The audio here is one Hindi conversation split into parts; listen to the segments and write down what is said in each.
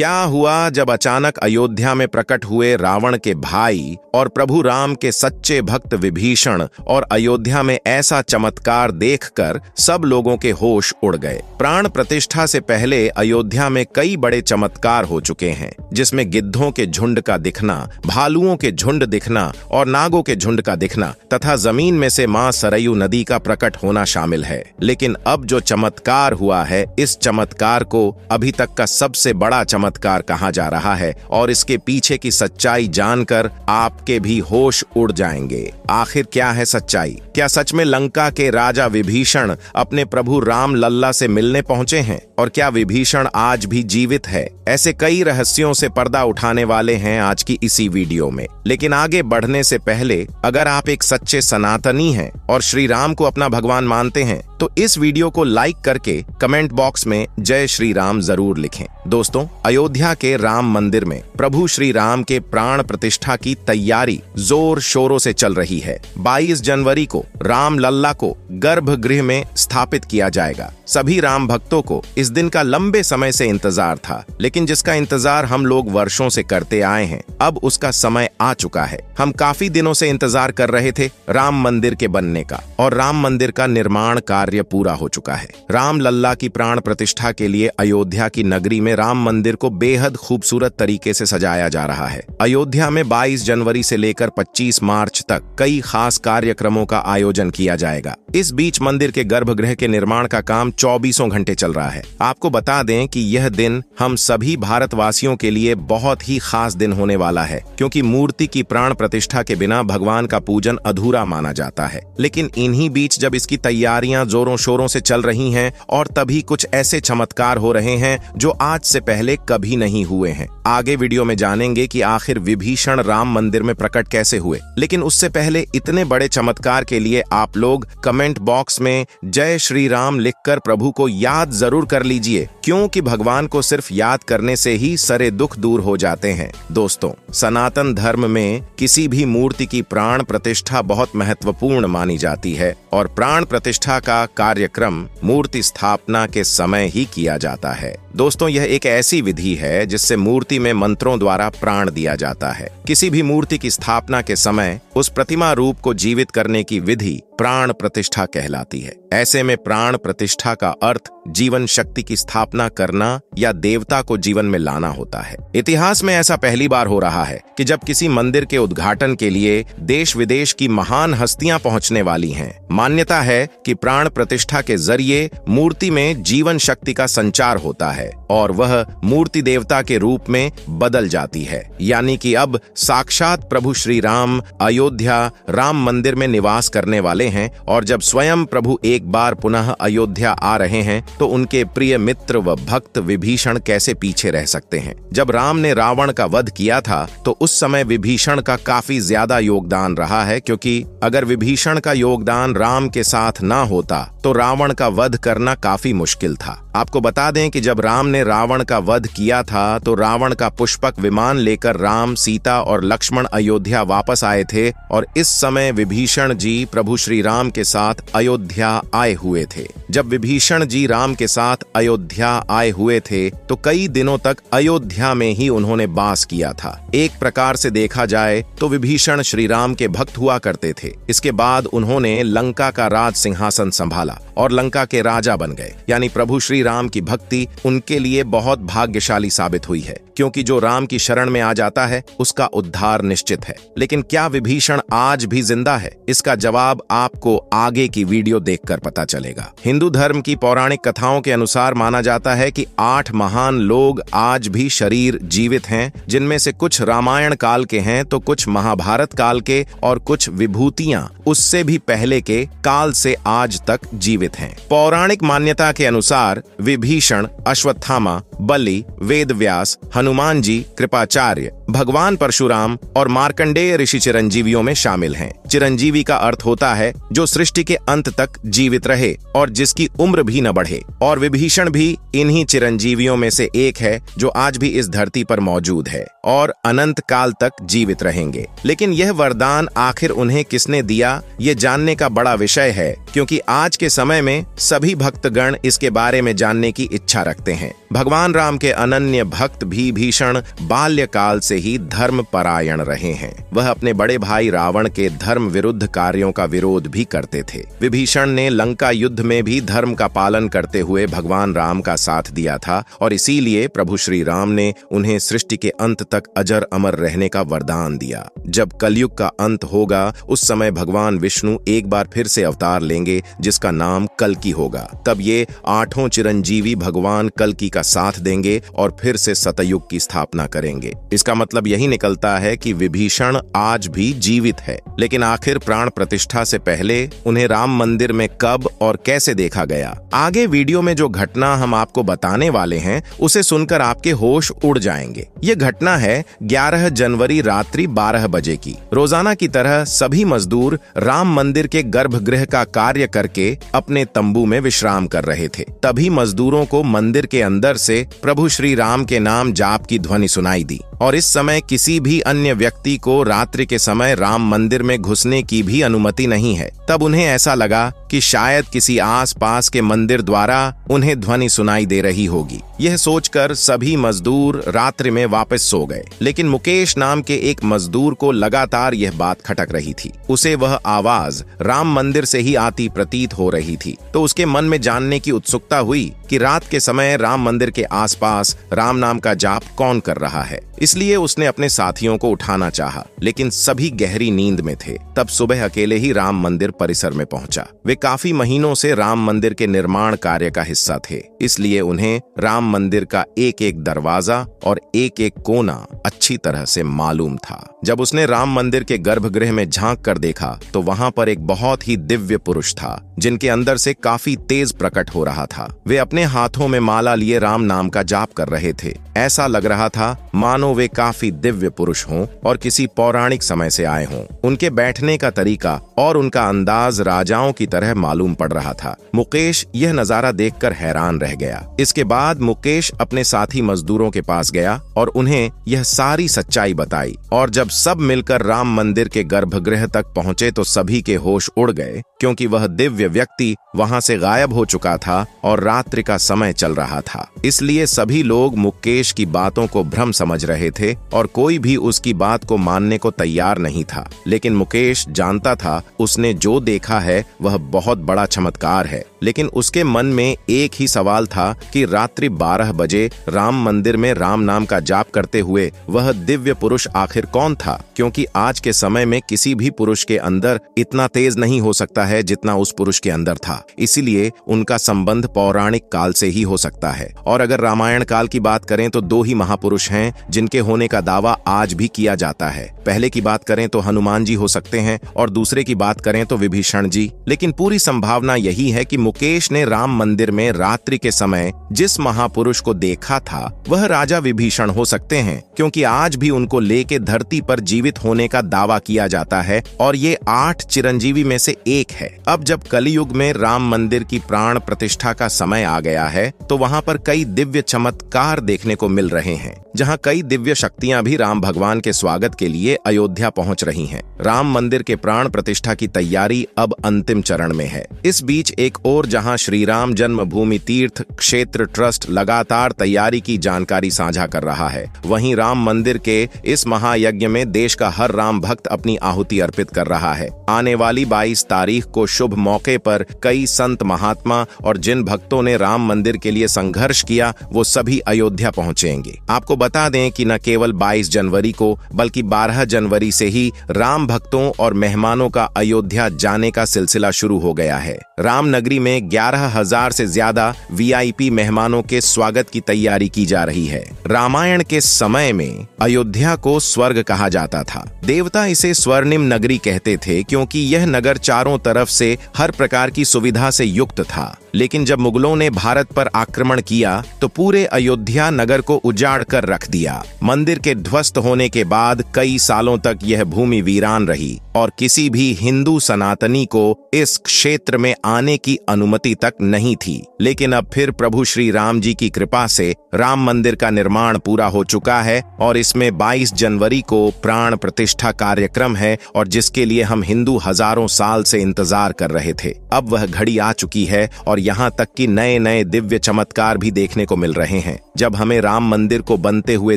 क्या हुआ जब अचानक अयोध्या में प्रकट हुए रावण के भाई और प्रभु राम के सच्चे भक्त विभीषण और अयोध्या में ऐसा चमत्कार देखकर सब लोगों के होश उड़ गए प्राण प्रतिष्ठा से पहले अयोध्या में कई बड़े चमत्कार हो चुके हैं जिसमें गिद्धों के झुंड का दिखना भालुओं के झुंड दिखना और नागों के झुंड का दिखना तथा जमीन में से माँ सरयू नदी का प्रकट होना शामिल है लेकिन अब जो चमत्कार हुआ है इस चमत्कार को अभी तक का सबसे बड़ा चमत्कार चमत्कार कहा जा रहा है और इसके पीछे की सच्चाई जानकर आपके भी होश उड़ जाएंगे आखिर क्या है सच्चाई क्या सच में लंका के राजा विभीषण अपने प्रभु राम लल्ला से मिलने पहुंचे हैं और क्या विभीषण आज भी जीवित है ऐसे कई रहस्यों से पर्दा उठाने वाले हैं आज की इसी वीडियो में लेकिन आगे बढ़ने से पहले अगर आप एक सच्चे सनातनी हैं और श्री राम को अपना भगवान मानते हैं तो इस वीडियो को लाइक करके कमेंट बॉक्स में जय श्री राम जरूर लिखें दोस्तों अयोध्या के राम मंदिर में प्रभु श्री राम के प्राण प्रतिष्ठा की तैयारी जोर शोरों से चल रही है 22 जनवरी को राम लल्ला को गर्भगृह में स्थापित किया जाएगा सभी राम भक्तों को इस दिन का लंबे समय से इंतजार था लेकिन लेकिन जिसका इंतजार हम लोग वर्षों से करते आए हैं अब उसका समय आ चुका है हम काफी दिनों से इंतजार कर रहे थे राम मंदिर के बनने का और राम मंदिर का निर्माण कार्य पूरा हो चुका है राम लल्ला की प्राण प्रतिष्ठा के लिए अयोध्या की नगरी में राम मंदिर को बेहद खूबसूरत तरीके से सजाया जा रहा है अयोध्या में बाईस जनवरी से लेकर पच्चीस मार्च तक कई खास कार्यक्रमों का आयोजन किया जाएगा इस बीच मंदिर के गर्भगृह के निर्माण का काम चौबीसों घंटे चल रहा है आपको बता दें की यह दिन हम सभी भी भारतवासियों के लिए बहुत ही खास दिन होने वाला है क्योंकि मूर्ति की प्राण प्रतिष्ठा के बिना भगवान का पूजन अधूरा माना जाता है लेकिन इन्हीं बीच जब इसकी तैयारियां जोरों शोरों से चल रही हैं और तभी कुछ ऐसे चमत्कार हो रहे हैं जो आज से पहले कभी नहीं हुए हैं आगे वीडियो में जानेंगे की आखिर विभीषण राम मंदिर में प्रकट कैसे हुए लेकिन उससे पहले इतने बड़े चमत्कार के लिए आप लोग कमेंट बॉक्स में जय श्री राम लिखकर प्रभु को याद जरूर कर लीजिए क्योंकि भगवान को सिर्फ याद करने से ही सरे दुख दूर हो जाते हैं दोस्तों सनातन धर्म में किसी भी मूर्ति की प्राण प्रतिष्ठा बहुत महत्वपूर्ण मानी जाती है और प्राण प्रतिष्ठा का कार्यक्रम मूर्ति स्थापना के समय ही किया जाता है दोस्तों यह एक ऐसी विधि है जिससे मूर्ति में मंत्रों द्वारा प्राण दिया जाता है किसी भी मूर्ति की स्थापना के समय उस प्रतिमा रूप को जीवित करने की विधि प्राण प्रतिष्ठा कहलाती है ऐसे में प्राण प्रतिष्ठा का अर्थ जीवन शक्ति की स्थापना करना या देवता को जीवन में लाना होता है इतिहास में ऐसा पहली बार हो रहा है कि जब किसी मंदिर के उद्घाटन के लिए देश विदेश की महान हस्तियां पहुंचने वाली हैं मान्यता है कि प्राण प्रतिष्ठा के जरिए मूर्ति में जीवन शक्ति का संचार होता है और वह मूर्ति देवता के रूप में बदल जाती है यानी की अब साक्षात प्रभु श्री राम अयोध्या राम मंदिर में निवास करने वाले हैं और जब स्वयं प्रभु एक बार पुनः अयोध्या आ रहे हैं तो उनके प्रिय मित्र व भक्त विभीषण कैसे पीछे रह सकते हैं जब राम ने रावण का वध किया था तो उस समय विभीषण का काफी ज्यादा योगदान रहा है क्योंकि अगर विभीषण का योगदान राम के साथ ना होता तो रावण का वध करना काफी मुश्किल था आपको बता दें कि जब राम ने रावण का वध किया था तो रावण का पुष्पक विमान लेकर राम सीता और लक्ष्मण अयोध्या वापस आए थे और इस समय विभीषण जी प्रभु श्री श्री राम के साथ अयोध्या आए हुए थे जब विभीषण जी राम के साथ अयोध्या आए हुए थे तो कई दिनों तक अयोध्या में ही उन्होंने बास किया था एक प्रकार से देखा जाए तो विभीषण श्री राम के भक्त हुआ करते थे इसके बाद उन्होंने लंका का राज सिंहासन संभाला और लंका के राजा बन गए यानी प्रभु श्री राम की भक्ति उनके लिए बहुत भाग्यशाली साबित हुई है क्योंकि जो राम की शरण में आ जाता है उसका उद्धार निश्चित है लेकिन क्या विभीषण आज भी जिंदा है इसका जवाब आपको आगे की वीडियो देखकर पता चलेगा हिंदू धर्म की पौराणिक कथाओं के अनुसार माना जाता है कि आठ महान लोग आज भी शरीर जीवित हैं जिनमें से कुछ रामायण काल के हैं तो कुछ महाभारत काल के और कुछ विभूतियां उससे भी पहले के काल से आज तक जीवित हैं पौराणिक मान्यता के अनुसार विभीषण अश्वत्थामा बलि वेदव्यास हनुमान हनुमान जी कृपाचार्य भगवान परशुराम और मार्कंडेय ऋषि चिरंजीवियों में शामिल हैं। चिरंजीवी का अर्थ होता है जो सृष्टि के अंत तक जीवित रहे और जिसकी उम्र भी न बढ़े और विभीषण भी इन्हीं चिरंजीवियों में से एक है जो आज भी इस धरती पर मौजूद है और अनंत काल तक जीवित रहेंगे लेकिन यह वरदान आखिर उन्हें किसने दिया ये जानने का बड़ा विषय है क्योंकि आज के समय में सभी भक्तगण इसके बारे में जानने की इच्छा रखते हैं भगवान राम के अनन्य भक्त भी भीषण बाल्यकाल से ही धर्म परायण रहे हैं वह अपने बड़े भाई रावण के धर्म विरुद्ध कार्यों का विरोध भी करते थे विभीषण ने लंका युद्ध में भी धर्म का पालन करते हुए भगवान राम का साथ दिया था और इसीलिए प्रभु श्री राम ने उन्हें सृष्टि के अंत तक अजर अमर रहने का वरदान दिया जब कलयुग का अंत होगा उस समय भगवान विष्णु एक बार फिर से अवतार लेंगे जिसका नाम कलकी होगा तब ये आठों चिरंजीवी भगवान कलकी का साथ देंगे और फिर से सतयुग की स्थापना करेंगे इसका मतलब मतलब यही निकलता है कि विभीषण आज भी जीवित है लेकिन आखिर प्राण प्रतिष्ठा से पहले उन्हें राम मंदिर में कब और कैसे देखा गया आगे वीडियो में जो घटना हम आपको बताने वाले हैं उसे सुनकर आपके होश उड़ जाएंगे ये घटना है 11 जनवरी रात्रि 12 बजे की रोजाना की तरह सभी मजदूर राम मंदिर के गर्भगृह का कार्य करके अपने तंबू में विश्राम कर रहे थे तभी मजदूरों को मंदिर के अंदर से प्रभु श्री राम के नाम जाप की ध्वनि सुनाई दी और इस समय किसी भी अन्य व्यक्ति को रात्रि के समय राम मंदिर में घुसने की भी अनुमति नहीं है तब उन्हें ऐसा लगा कि शायद किसी आसपास के मंदिर द्वारा उन्हें ध्वनि सुनाई दे रही होगी यह सोचकर सभी मजदूर रात्रि में वापस सो गए लेकिन मुकेश नाम के एक मजदूर को लगातार यह बात खटक रही थी उसे वह आवाज राम मंदिर से ही आती प्रतीत हो रही थी तो उसके मन में जानने की उत्सुकता हुई कि रात के समय राम मंदिर के आसपास राम नाम का जाप कौन कर रहा है इसलिए उसने अपने साथियों को उठाना चाहा लेकिन सभी गहरी नींद में थे तब सुबह अकेले ही राम मंदिर परिसर में पहुंचा वे काफी महीनों से राम मंदिर के निर्माण कार्य का हिस्सा थे इसलिए उन्हें राम मंदिर का एक एक दरवाजा और एक एक कोना अच्छी तरह से मालूम था जब उसने राम मंदिर के गर्भगृह में झांक कर देखा तो वहां पर एक बहुत ही दिव्य पुरुष था जिनके अंदर से काफी तेज प्रकट हो रहा था वे अपने हाथों में माला लिए राम नाम का जाप कर रहे थे ऐसा लग रहा था मानो वे काफी दिव्य पुरुष हों और किसी पौराणिक समय से आए हों उनके बैठने का तरीका और उनका अंदाज अंदाज राजाओं की तरह मालूम पड़ रहा था मुकेश यह नजारा देखकर हैरान रह गया इसके बाद मुकेश अपने साथी मजदूरों के पास गया और उन्हें यह सारी सच्चाई बताई और जब सब मिलकर राम मंदिर के गर्भगृह तक पहुंचे तो सभी के होश उड़ गए क्योंकि वह दिव्य व्यक्ति वहां से गायब हो चुका था और रात्रि का समय चल रहा था इसलिए सभी लोग मुकेश की बातों को भ्रम समझ रहे थे और कोई भी उसकी बात को मानने को तैयार नहीं था लेकिन मुकेश जानता था उसने जो देखा है वह बहुत बड़ा चमत्कार है लेकिन उसके मन में एक ही सवाल था कि रात्रि 12 बजे राम मंदिर में राम नाम का जाप करते हुए वह दिव्य पुरुष आखिर कौन था क्योंकि आज के समय में किसी भी पुरुष के अंदर इतना तेज नहीं हो सकता है जितना उस पुरुष के अंदर था इसीलिए उनका संबंध पौराणिक काल से ही हो सकता है और अगर रामायण काल की बात करें तो दो ही महापुरुष हैं जिनके होने का दावा आज भी किया जाता है पहले की बात करें तो हनुमान जी हो सकते हैं और दूसरे की बात करें तो विभीषण जी लेकिन पूरी संभावना यही है कि मुकेश ने राम मंदिर में रात्रि के समय जिस महापुरुष को देखा था वह राजा विभीषण हो सकते हैं क्योंकि आज भी उनको लेके धरती पर जीवित होने का दावा किया जाता है और ये आठ चिरंजीवी में से एक है अब जब कलयुग में राम मंदिर की प्राण प्रतिष्ठा का समय आ गया है तो वहाँ पर कई दिव्य चमत्कार देखने को मिल रहे हैं जहाँ कई दिव्य शक्तियाँ भी राम भगवान के स्वागत के लिए अयोध्या पहुँच रही है राम मंदिर के प्राण प्रतिष्ठा की तैयारी तैयारी अब अंतिम चरण में है इस बीच एक और जहां श्री राम जन्मभूमि तीर्थ क्षेत्र ट्रस्ट लगातार तैयारी की जानकारी साझा कर रहा है वहीं राम मंदिर के इस महायज्ञ में देश का हर राम भक्त अपनी आहुति अर्पित कर रहा है आने वाली बाईस तारीख को शुभ मौके पर कई संत महात्मा और जिन भक्तों ने राम मंदिर के लिए संघर्ष किया वो सभी अयोध्या पहुंचेंगे आपको बता दें कि न केवल 22 जनवरी को बल्कि 12 जनवरी से ही राम भक्तों और मेहमानों का अयोध्या जाने का सिलसिला शुरू हो गया है रामनगरी में ग्यारह हजार से ज्यादा वीआईपी मेहमानों के स्वागत की तैयारी की जा रही है रामायण के समय में अयोध्या को स्वर्ग कहा जाता था देवता इसे स्वर्णिम नगरी कहते थे क्योंकि यह नगर चारों तरफ से हर प्रकार की सुविधा से युक्त था लेकिन जब मुगलों ने भारत पर आक्रमण किया तो पूरे अयोध्या नगर को उजाड़ कर रख दिया मंदिर के ध्वस्त होने के बाद कई सालों तक यह भूमि वीरान रही और किसी भी हिंदू सना सनातनी को इस क्षेत्र में आने की अनुमति तक नहीं थी लेकिन अब फिर प्रभु श्री राम जी की कृपा से राम मंदिर का निर्माण पूरा हो चुका है और इसमें 22 जनवरी को प्राण प्रतिष्ठा कार्यक्रम है और जिसके लिए हम हिंदू हजारों साल से इंतजार कर रहे थे अब वह घड़ी आ चुकी है और यहाँ तक की नए नए दिव्य चमत्कार भी देखने को मिल रहे हैं जब हमें राम मंदिर को बनते हुए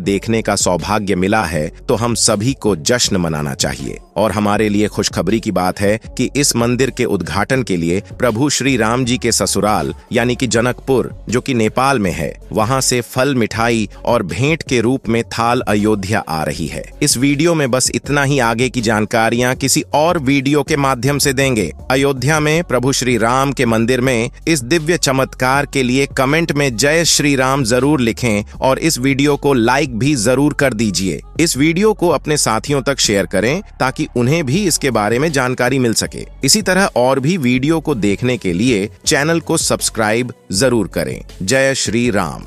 देखने का सौभाग्य मिला है तो हम सभी को जश्न मनाना चाहिए और हमारे लिए खुशखबरी की बात है कि इस मंदिर के के उद्घाटन के लिए प्रभु श्री राम जी के ससुराल यानी कि जनकपुर जो कि नेपाल में है वहां से फल मिठाई और भेंट के रूप में थाल अयोध्या आ रही है इस वीडियो में बस इतना ही आगे की जानकारियां किसी और वीडियो के माध्यम से देंगे अयोध्या में प्रभु श्री राम के मंदिर में इस दिव्य चमत्कार के लिए कमेंट में जय श्री राम जरूर लिखें और इस वीडियो को लाइक भी जरूर कर दीजिए इस वीडियो को अपने साथियों तक शेयर करें ताकि उन्हें भी इसके बारे में जानकारी मिल सके इसी तरह और भी वीडियो को देखने के लिए चैनल को सब्सक्राइब जरूर करें जय श्री राम